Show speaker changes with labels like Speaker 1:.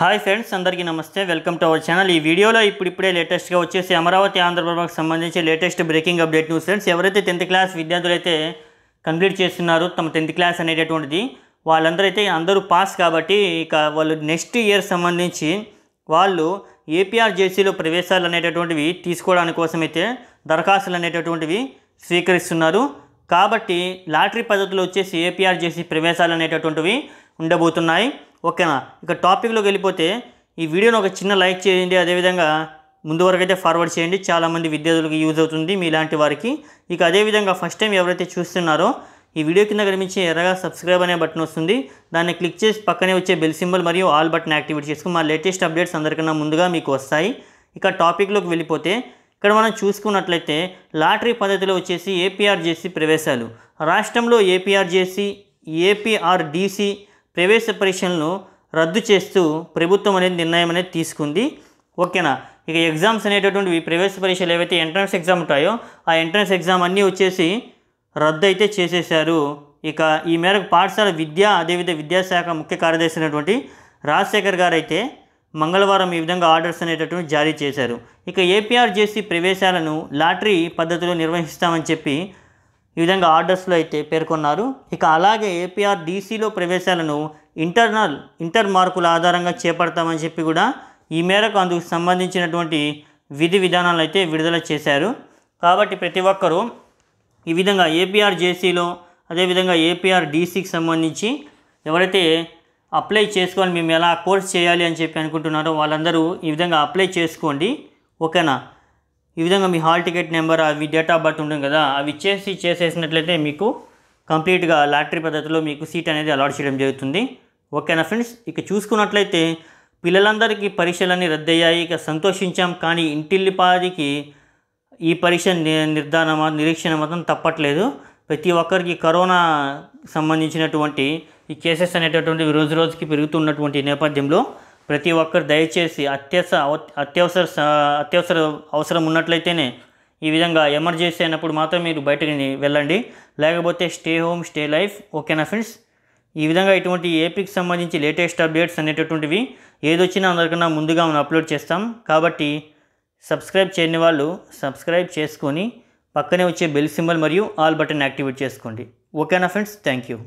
Speaker 1: hi friends అందరికీ నమస్తే welcome to our channel ఈ వీడియోలో ఇప్పుడిప్పుడే లేటెస్ట్గా వచ్చేసి అమరావతి ఆంధ్రప్రభకు సంబంధించి latest breaking update news friends ఎవరైతే టెన్త్ క్లాస్ విద్యార్థులు అయితే కంప్లీట్ చేస్తున్నారో తమ టెన్త్ క్లాస్ అనేటటువంటిది వాళ్ళందరూ అయితే అందరూ పాస్ కాబట్టి ఇక వాళ్ళు నెక్స్ట్ ఇయర్ సంబంధించి వాళ్ళు ఏపీఆర్జేసీలో ప్రవేశాలు అనేటటువంటివి తీసుకోవడానికి కోసమైతే దరఖాస్తులు అనేటటువంటివి స్వీకరిస్తున్నారు కాబట్టి లాటరీ పద్ధతిలో వచ్చేసి ఏపీఆర్జేసీ ప్రవేశాలు అనేటటువంటివి ఉండబోతున్నాయి ఓకేనా ఇక టాపిక్లోకి వెళ్ళిపోతే ఈ వీడియోని ఒక చిన్న లైక్ చేయండి అదేవిధంగా ముందు వరకు అయితే ఫార్వర్డ్ చేయండి చాలామంది విద్యార్థులకు యూజ్ అవుతుంది మీలాంటి వారికి ఇక అదేవిధంగా ఫస్ట్ టైం ఎవరైతే చూస్తున్నారో ఈ వీడియో కింద కనిపించే ఎర్రగా సబ్స్క్రైబ్ అనే బటన్ వస్తుంది దాన్ని క్లిక్ చేసి పక్కనే వచ్చే బెల్ సింబల్ మరియు ఆల్ బటన్ యాక్టివేట్ చేసుకుని మా లేటెస్ట్ అప్డేట్స్ అందరికన్నా ముందుగా మీకు వస్తాయి ఇక టాపిక్లోకి వెళ్ళిపోతే ఇక్కడ మనం చూసుకున్నట్లయితే లాటరీ పద్ధతిలో వచ్చేసి ఏపీఆర్జేసీ ప్రవేశాలు రాష్ట్రంలో ఏపీఆర్జేసీ ఏపీఆర్డీసీ ప్రవేశ పరీక్షలను రద్దు చేస్తూ ప్రభుత్వం అనేది నిర్ణయం అనేది తీసుకుంది ఓకేనా ఇక ఎగ్జామ్స్ అనేటటువంటి ప్రవేశ పరీక్షలు ఏవైతే ఎంట్రన్స్ ఎగ్జామ్ ఉంటాయో ఆ ఎంట్రన్స్ ఎగ్జామ్ అన్నీ వచ్చేసి రద్దు అయితే చేసేశారు ఇక ఈ మేరకు పాఠశాల విద్య అదేవిధంగా విద్యాశాఖ ముఖ్య కార్యదర్శి అయినటువంటి రాజశేఖర్ గారు అయితే మంగళవారం ఈ విధంగా ఆర్డర్స్ అనేటటువంటి జారీ చేశారు ఇక ఏపీఆర్జేసీ ప్రవేశాలను లాటరీ పద్ధతిలో నిర్వహిస్తామని చెప్పి ఈ విధంగా ఆర్డర్స్లో అయితే పేర్కొన్నారు ఇక అలాగే ఏపీఆర్ డీసీలో ప్రవేశాలను ఇంటర్నల్ ఇంటర్ మార్కుల ఆధారంగా చేపడతామని చెప్పి కూడా ఈ మేరకు అందుకు సంబంధించినటువంటి విధి విధానాలు అయితే విడుదల చేశారు కాబట్టి ప్రతి ఒక్కరూ ఈ విధంగా ఏపీఆర్ జేసీలో అదేవిధంగా ఏపీఆర్ డీసీకి సంబంధించి ఎవరైతే అప్లై చేసుకొని మేము ఎలా కోర్స్ చేయాలి అని చెప్పి అనుకుంటున్నారో వాళ్ళందరూ ఈ విధంగా అప్లై చేసుకోండి ఓకేనా ఈ విధంగా మీ హాల్ టికెట్ నెంబర్ అవి డేట్ ఆఫ్ బర్త్ ఉంటుంది కదా అవి చేసి చేసేసినట్లయితే మీకు కంప్లీట్గా లాటరీ పద్ధతిలో మీకు సీట్ అనేది అలాట్ చేయడం జరుగుతుంది ఓకేనా ఫ్రెండ్స్ ఇక చూసుకున్నట్లయితే పిల్లలందరికీ పరీక్షలన్నీ రద్దయ్యాయి ఇక సంతోషించాం కానీ ఇంటిల్లిపాదికి ఈ పరీక్ష నిర్ధారణ నిరీక్షణ మాత్రం తప్పట్లేదు ప్రతి ఒక్కరికి కరోనా సంబంధించినటువంటి ఈ కేసెస్ అనేటటువంటివి రోజు రోజుకి పెరుగుతున్నటువంటి నేపథ్యంలో ప్రతి ఒక్కరు దయచేసి అత్యవసర అత్యవసర అత్యవసర అవసరం ఉన్నట్లయితేనే ఈ విధంగా ఎమర్జెన్సీ అయినప్పుడు మాత్రం మీరు బయటకి వెళ్ళండి లేకపోతే స్టే హోమ్ స్టే లైఫ్ ఓకేనా ఫ్రెండ్స్ ఈ విధంగా ఇటువంటి ఏపీకి సంబంధించి లేటెస్ట్ అప్డేట్స్ అనేటటువంటివి ఏదొచ్చినా అందరికన్నా ముందుగా మనం అప్లోడ్ చేస్తాం కాబట్టి సబ్స్క్రైబ్ చేయని వాళ్ళు సబ్స్క్రైబ్ చేసుకొని పక్కనే వచ్చే బెల్ సింబల్ మరియు ఆల్ బటన్ యాక్టివేట్ చేసుకోండి ఓకేనా ఫ్రెండ్స్ థ్యాంక్ యూ